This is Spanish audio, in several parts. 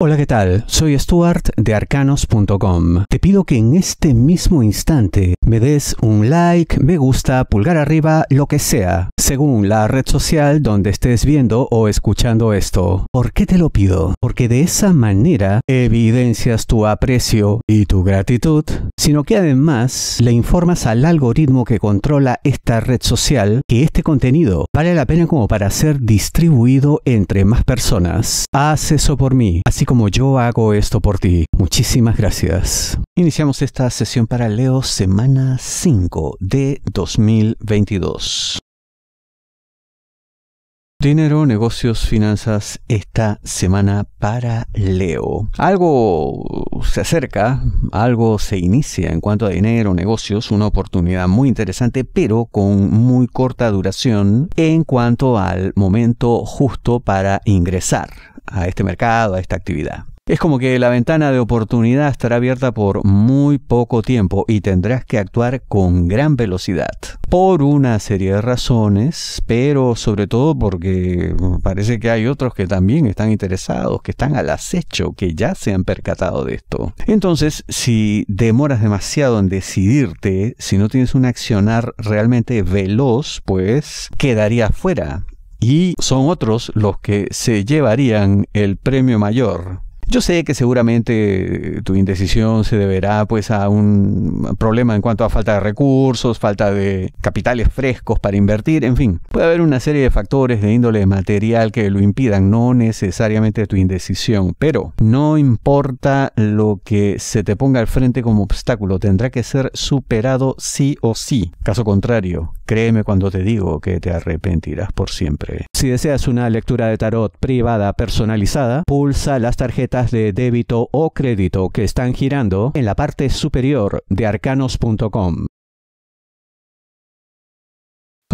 Hola, ¿qué tal? Soy Stuart de arcanos.com. Te pido que en este mismo instante me des un like, me gusta, pulgar arriba, lo que sea, según la red social donde estés viendo o escuchando esto. ¿Por qué te lo pido? Porque de esa manera evidencias tu aprecio y tu gratitud, sino que además le informas al algoritmo que controla esta red social que este contenido vale la pena como para ser distribuido entre más personas. Haz eso por mí, así como yo hago esto por ti. Muchísimas gracias. Iniciamos esta sesión para Leo semana 5 de 2022. Dinero, negocios, finanzas esta semana para Leo. Algo se acerca, algo se inicia en cuanto a dinero, negocios, una oportunidad muy interesante, pero con muy corta duración en cuanto al momento justo para ingresar a este mercado, a esta actividad. Es como que la ventana de oportunidad estará abierta por muy poco tiempo y tendrás que actuar con gran velocidad. Por una serie de razones, pero sobre todo porque parece que hay otros que también están interesados, que están al acecho, que ya se han percatado de esto. Entonces, si demoras demasiado en decidirte, si no tienes un accionar realmente veloz, pues quedaría fuera. Y son otros los que se llevarían el premio mayor. Yo sé que seguramente eh, tu indecisión se deberá pues a un problema en cuanto a falta de recursos, falta de capitales frescos para invertir, en fin, puede haber una serie de factores de índole material que lo impidan, no necesariamente tu indecisión, pero no importa lo que se te ponga al frente como obstáculo, tendrá que ser superado sí o sí. Caso contrario, Créeme cuando te digo que te arrepentirás por siempre. Si deseas una lectura de tarot privada personalizada, pulsa las tarjetas de débito o crédito que están girando en la parte superior de arcanos.com.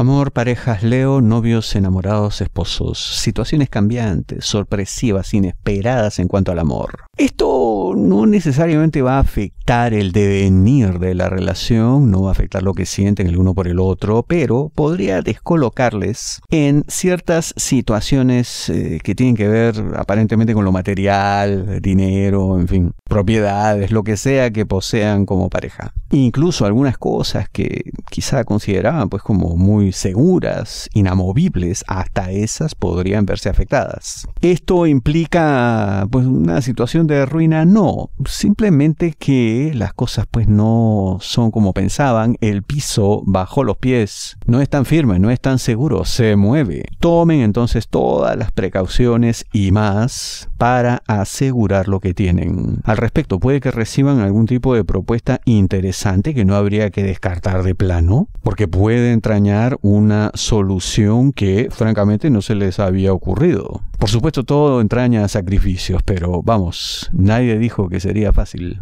Amor, parejas Leo, novios, enamorados, esposos. Situaciones cambiantes, sorpresivas, inesperadas en cuanto al amor. Esto no necesariamente va a afectar el devenir de la relación, no va a afectar lo que sienten el uno por el otro, pero podría descolocarles en ciertas situaciones eh, que tienen que ver aparentemente con lo material, dinero, en fin, propiedades, lo que sea que posean como pareja incluso algunas cosas que quizá consideraban pues como muy seguras, inamovibles, hasta esas podrían verse afectadas. ¿Esto implica pues una situación de ruina? No, simplemente que las cosas pues no son como pensaban, el piso bajo los pies no es tan firme, no es tan seguro, se mueve. Tomen entonces todas las precauciones y más para asegurar lo que tienen. Al respecto, puede que reciban algún tipo de propuesta interesante que no habría que descartar de plano, porque puede entrañar una solución que francamente no se les había ocurrido. Por supuesto, todo entraña sacrificios, pero vamos, nadie dijo que sería fácil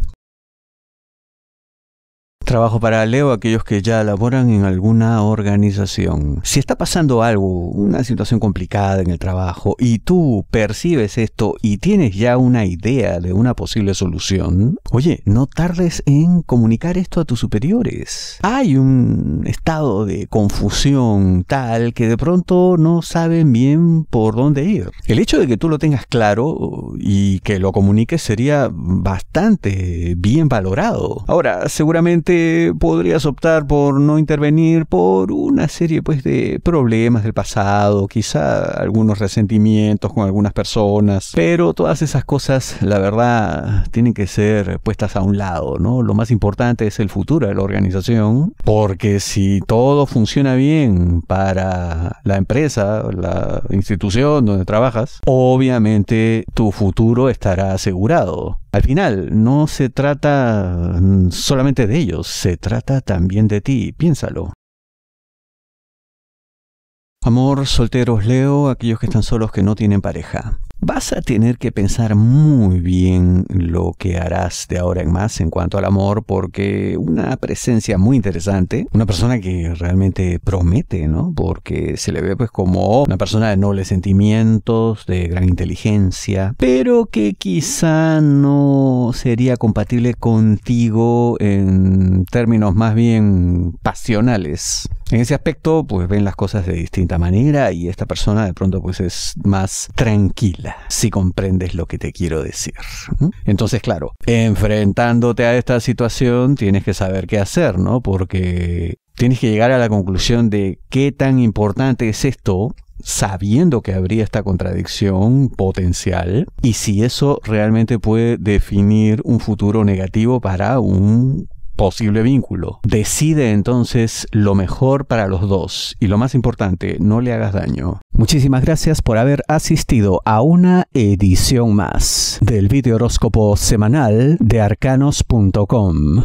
trabajo paralelo a aquellos que ya laboran en alguna organización. Si está pasando algo, una situación complicada en el trabajo, y tú percibes esto y tienes ya una idea de una posible solución, oye, no tardes en comunicar esto a tus superiores. Hay un estado de confusión tal que de pronto no saben bien por dónde ir. El hecho de que tú lo tengas claro y que lo comuniques sería bastante bien valorado. Ahora, seguramente podrías optar por no intervenir por una serie pues, de problemas del pasado, quizá algunos resentimientos con algunas personas, pero todas esas cosas, la verdad, tienen que ser puestas a un lado, ¿no? Lo más importante es el futuro de la organización, porque si todo funciona bien para la empresa, la institución donde trabajas, obviamente tu futuro estará asegurado. Al final, no se trata mm, solamente de ellos, se trata también de ti, piénsalo. Amor, solteros Leo, aquellos que están solos que no tienen pareja. Vas a tener que pensar muy bien lo que harás de ahora en más en cuanto al amor, porque una presencia muy interesante, una persona que realmente promete, ¿no? Porque se le ve pues como una persona de nobles sentimientos, de gran inteligencia, pero que quizá no sería compatible contigo en términos más bien pasionales en ese aspecto, pues ven las cosas de distinta manera y esta persona de pronto pues es más tranquila, si comprendes lo que te quiero decir. Entonces, claro, enfrentándote a esta situación tienes que saber qué hacer, ¿no? Porque tienes que llegar a la conclusión de qué tan importante es esto sabiendo que habría esta contradicción potencial y si eso realmente puede definir un futuro negativo para un posible vínculo. Decide entonces lo mejor para los dos y lo más importante, no le hagas daño. Muchísimas gracias por haber asistido a una edición más del video horóscopo semanal de arcanos.com.